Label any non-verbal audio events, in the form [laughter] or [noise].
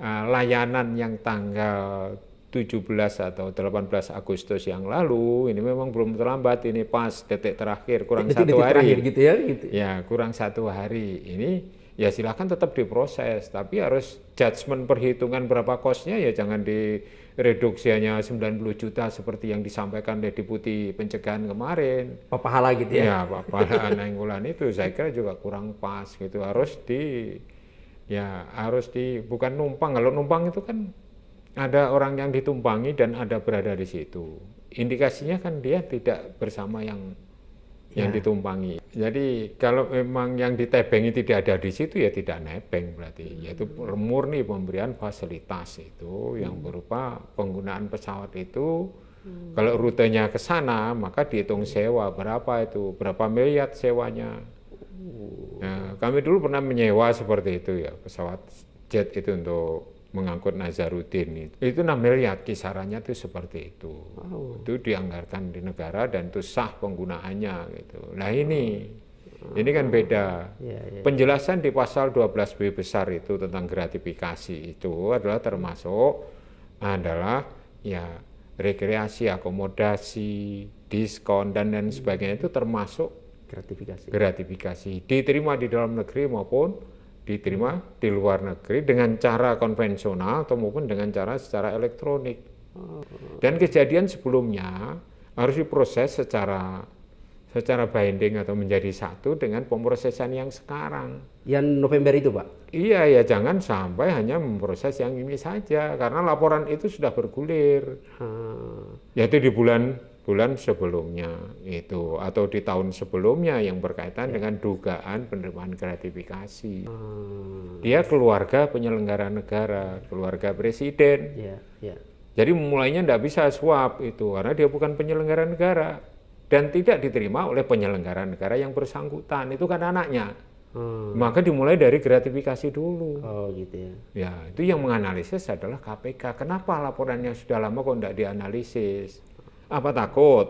Eh, layanan yang tanggal 17 atau 18 Agustus yang lalu ini memang belum terlambat ini pas detik terakhir kurang detik, satu detik hari terakhir gitu ya gitu. ya kurang satu hari ini ya silahkan tetap diproses tapi harus judgement perhitungan berapa kosnya ya jangan di reduksi hanya 90 juta seperti yang disampaikan oleh Deputi Pencegahan kemarin. Pahala gitu ya? Ya, pahala [laughs] nenggulan itu saya kira juga kurang pas gitu harus di ya harus di bukan numpang kalau numpang itu kan ada orang yang ditumpangi dan ada berada di situ indikasinya kan dia tidak bersama yang yang ya. ditumpangi. Jadi kalau memang yang ditebengi tidak ada di situ ya tidak nebeng berarti. Hmm. Yaitu murni pemberian fasilitas itu yang hmm. berupa penggunaan pesawat itu hmm. kalau rutenya ke sana maka dihitung sewa berapa itu berapa miliar sewanya. Hmm kami dulu pernah menyewa seperti itu ya pesawat jet itu untuk mengangkut Nazarudin itu. Itu 6 miliar kisarannya tuh seperti itu. Oh. Itu dianggarkan di negara dan itu sah penggunaannya gitu. Nah ini oh. ini kan beda. Ya, ya. Penjelasan di pasal 12B besar itu tentang gratifikasi itu adalah termasuk adalah ya rekreasi, akomodasi, diskon dan lain sebagainya itu termasuk gratifikasi. Gratifikasi diterima di dalam negeri maupun diterima di luar negeri dengan cara konvensional atau maupun dengan cara secara elektronik. Oh. Dan kejadian sebelumnya harus diproses secara secara binding atau menjadi satu dengan pemrosesan yang sekarang. Yang November itu, Pak? Iya, ya jangan sampai hanya memproses yang ini saja karena laporan itu sudah bergulir. Hmm. Yaitu di bulan bulan sebelumnya itu atau di tahun sebelumnya yang berkaitan ya. dengan dugaan penerimaan gratifikasi. Hmm. Dia keluarga penyelenggara negara, keluarga presiden. Ya, ya. Jadi mulainya tidak bisa suap itu karena dia bukan penyelenggara negara dan tidak diterima oleh penyelenggara negara yang bersangkutan itu kan anaknya. Hmm. Maka dimulai dari gratifikasi dulu. Oh gitu ya. Ya itu yang menganalisis adalah KPK. Kenapa laporannya sudah lama kok tidak dianalisis? Apa takut?